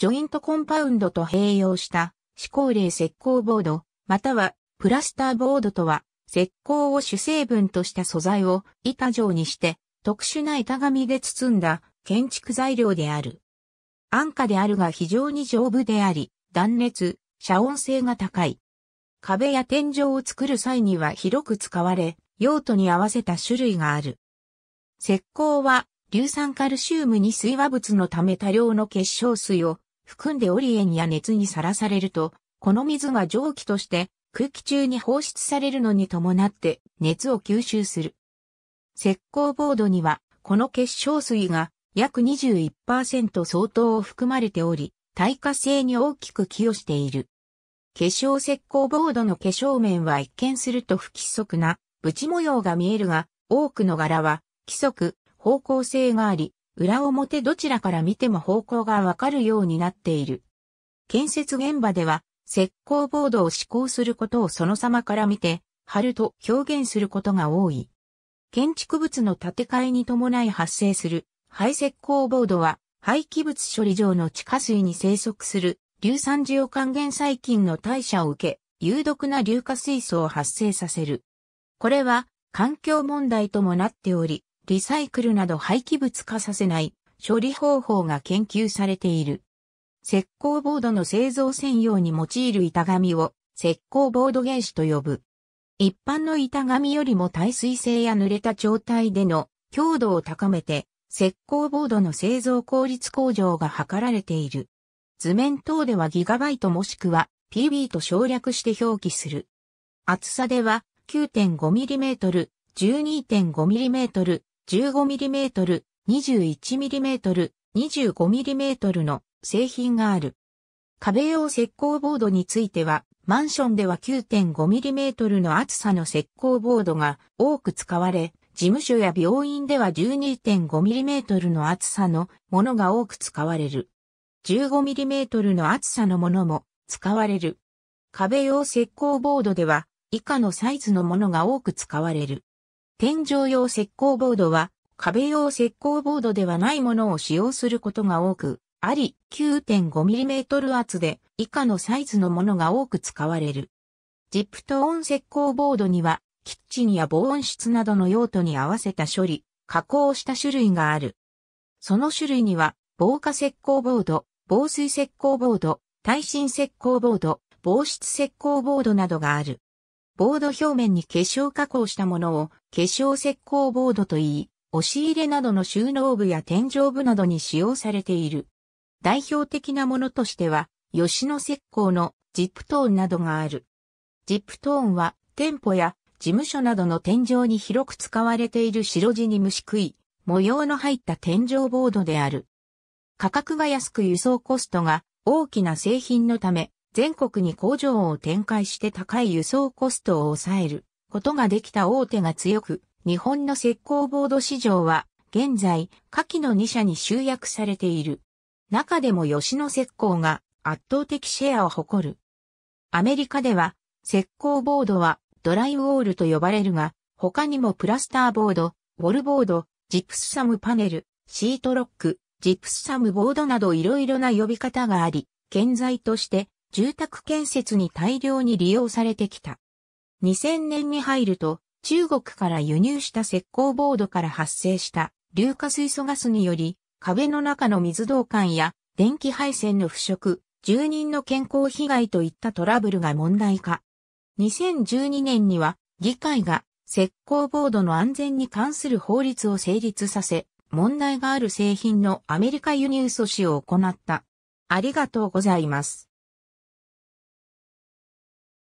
ジョイントコンパウンドと併用した、指向例石膏ボード、またはプラスターボードとは、石膏を主成分とした素材を板状にして、特殊な板紙で包んだ建築材料である。安価であるが非常に丈夫であり、断熱、遮音性が高い。壁や天井を作る際には広く使われ、用途に合わせた種類がある。石膏は、硫酸カルシウムに水和物のため多量の結晶水を含んでオリエンや熱にさらされると、この水が蒸気として空気中に放出されるのに伴って熱を吸収する。石膏ボードには、この結晶水が約21%相当を含まれており、耐火性に大きく寄与している。結晶石膏ボードの化粧面は一見すると不規則な、ブ模様が見えるが、多くの柄は、規則、方向性があり、裏表どちらから見ても方向がわかるようになっている。建設現場では、石膏ボードを施行することをその様から見て、貼ると表現することが多い。建築物の建て替えに伴い発生する排石膏ボードは、廃棄物処理場の地下水に生息する硫酸塩還元細菌の代謝を受け、有毒な硫化水素を発生させる。これは環境問題ともなっており、リサイクルなど廃棄物化させない処理方法が研究されている。石膏ボードの製造専用に用いる板紙を石膏ボード原子と呼ぶ。一般の板紙よりも耐水性や濡れた状態での強度を高めて石膏ボードの製造効率向上が図られている。図面等ではギガバイトもしくは PB と省略して表記する。厚さでは 9.5mm、12.5mm、15mm、21mm、25mm の製品がある。壁用石膏ボードについては、マンションでは 9.5mm の厚さの石膏ボードが多く使われ、事務所や病院では 12.5mm の厚さのものが多く使われる。15mm の厚さのものも使われる。壁用石膏ボードでは以下のサイズのものが多く使われる。天井用石膏ボードは、壁用石膏ボードではないものを使用することが多く、あり 9.5mm 厚で以下のサイズのものが多く使われる。ジプトーン石膏ボードには、キッチンや防音室などの用途に合わせた処理、加工をした種類がある。その種類には、防火石膏ボード、防水石膏ボード、耐震石膏ボード、防湿石膏ボードなどがある。ボード表面に結晶加工したものを結晶石膏ボードといい、押し入れなどの収納部や天井部などに使用されている。代表的なものとしては、吉野石膏のジップトーンなどがある。ジップトーンは店舗や事務所などの天井に広く使われている白地に虫食い、模様の入った天井ボードである。価格が安く輸送コストが大きな製品のため、全国に工場を展開して高い輸送コストを抑えることができた大手が強く、日本の石膏ボード市場は現在下記の2社に集約されている。中でも吉野石膏が圧倒的シェアを誇る。アメリカでは石膏ボードはドライウォールと呼ばれるが、他にもプラスターボード、ウォルボード、ジップスサムパネル、シートロック、ジップスサムボードなどいろいろな呼び方があり、建材として住宅建設に大量に利用されてきた。2000年に入ると、中国から輸入した石膏ボードから発生した硫化水素ガスにより、壁の中の水道管や電気配線の腐食、住人の健康被害といったトラブルが問題化。2012年には議会が石膏ボードの安全に関する法律を成立させ、問題がある製品のアメリカ輸入阻止を行った。ありがとうございます。